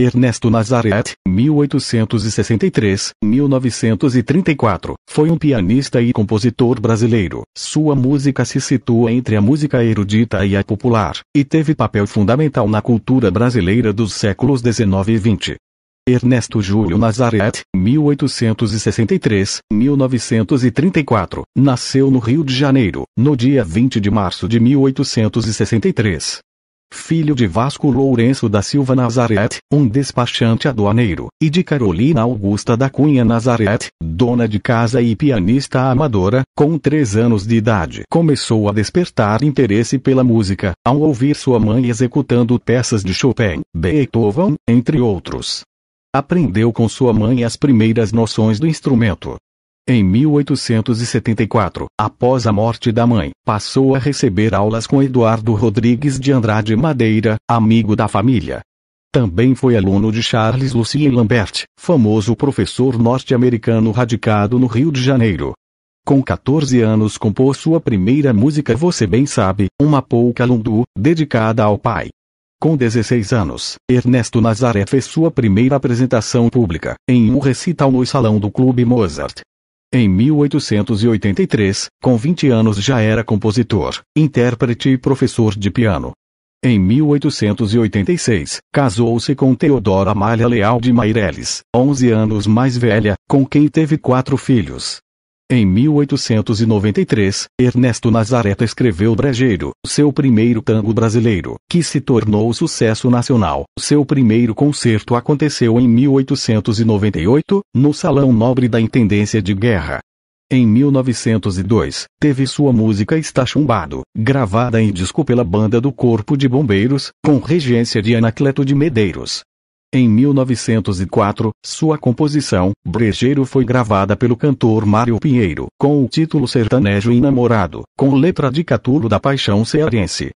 Ernesto Nazareth, 1863-1934, foi um pianista e compositor brasileiro. Sua música se situa entre a música erudita e a popular, e teve papel fundamental na cultura brasileira dos séculos XIX e XX. Ernesto Júlio Nazareth, 1863-1934, nasceu no Rio de Janeiro, no dia 20 de março de 1863 filho de Vasco Lourenço da Silva Nazareth, um despachante aduaneiro, e de Carolina Augusta da Cunha Nazareth, dona de casa e pianista amadora, com três anos de idade. Começou a despertar interesse pela música, ao ouvir sua mãe executando peças de Chopin, Beethoven, entre outros. Aprendeu com sua mãe as primeiras noções do instrumento, em 1874, após a morte da mãe, passou a receber aulas com Eduardo Rodrigues de Andrade Madeira, amigo da família. Também foi aluno de Charles Lucien Lambert, famoso professor norte-americano radicado no Rio de Janeiro. Com 14 anos compôs sua primeira música Você Bem Sabe, uma pouca lundu, dedicada ao pai. Com 16 anos, Ernesto Nazaré fez sua primeira apresentação pública, em um recital no Salão do Clube Mozart, em 1883, com 20 anos já era compositor, intérprete e professor de piano. Em 1886, casou-se com Teodora Malha Leal de Maireles, 11 anos mais velha, com quem teve quatro filhos. Em 1893, Ernesto Nazareta escreveu Brejeiro, seu primeiro tango brasileiro, que se tornou sucesso nacional. Seu primeiro concerto aconteceu em 1898, no Salão Nobre da Intendência de Guerra. Em 1902, teve sua música Está Chumbado, gravada em disco pela Banda do Corpo de Bombeiros, com regência de Anacleto de Medeiros. Em 1904, sua composição, Brejeiro foi gravada pelo cantor Mário Pinheiro, com o título Sertanejo Inamorado, com letra de Catulo da Paixão Cearense.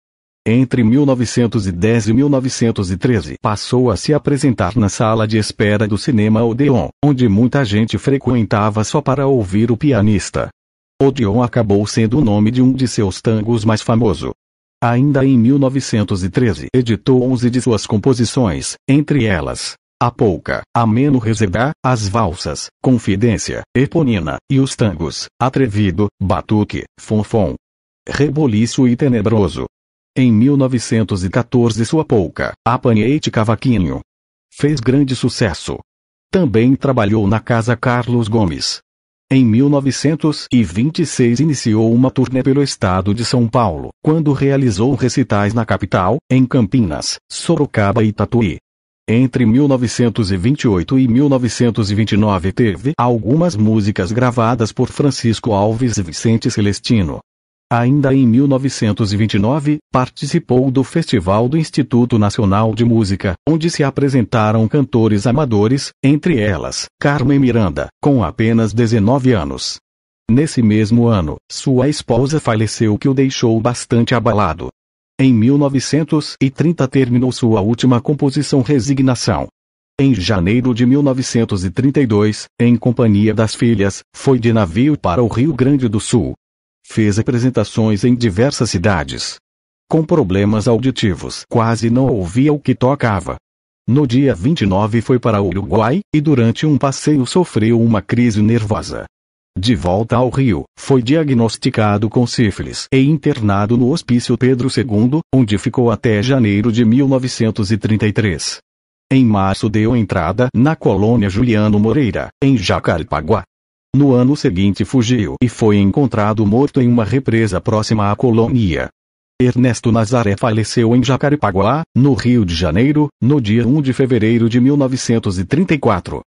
Entre 1910 e 1913, passou a se apresentar na sala de espera do cinema Odeon, onde muita gente frequentava só para ouvir o pianista. Odeon acabou sendo o nome de um de seus tangos mais famoso. Ainda em 1913 editou 11 de suas composições, entre elas, A Pouca, Ameno Resedá, As Valsas, Confidência, Eponina, e os Tangos, Atrevido, Batuque, Fonfon. Reboliço e Tenebroso. Em 1914 sua Pouca, Apanheite Cavaquinho. Fez grande sucesso. Também trabalhou na Casa Carlos Gomes, em 1926 iniciou uma turnê pelo estado de São Paulo, quando realizou recitais na capital, em Campinas, Sorocaba e Tatuí. Entre 1928 e 1929 teve algumas músicas gravadas por Francisco Alves e Vicente Celestino, Ainda em 1929, participou do Festival do Instituto Nacional de Música, onde se apresentaram cantores amadores, entre elas, Carmen Miranda, com apenas 19 anos. Nesse mesmo ano, sua esposa faleceu que o deixou bastante abalado. Em 1930 terminou sua última composição Resignação, em janeiro de 1932, em companhia das filhas, foi de navio para o Rio Grande do Sul, Fez apresentações em diversas cidades. Com problemas auditivos, quase não ouvia o que tocava. No dia 29 foi para o Uruguai e durante um passeio sofreu uma crise nervosa. De volta ao Rio, foi diagnosticado com sífilis e internado no Hospício Pedro II, onde ficou até janeiro de 1933. Em março deu entrada na colônia Juliano Moreira, em Jacarepaguá. No ano seguinte fugiu e foi encontrado morto em uma represa próxima à colônia. Ernesto Nazaré faleceu em Jacarepaguá, no Rio de Janeiro, no dia 1 de fevereiro de 1934.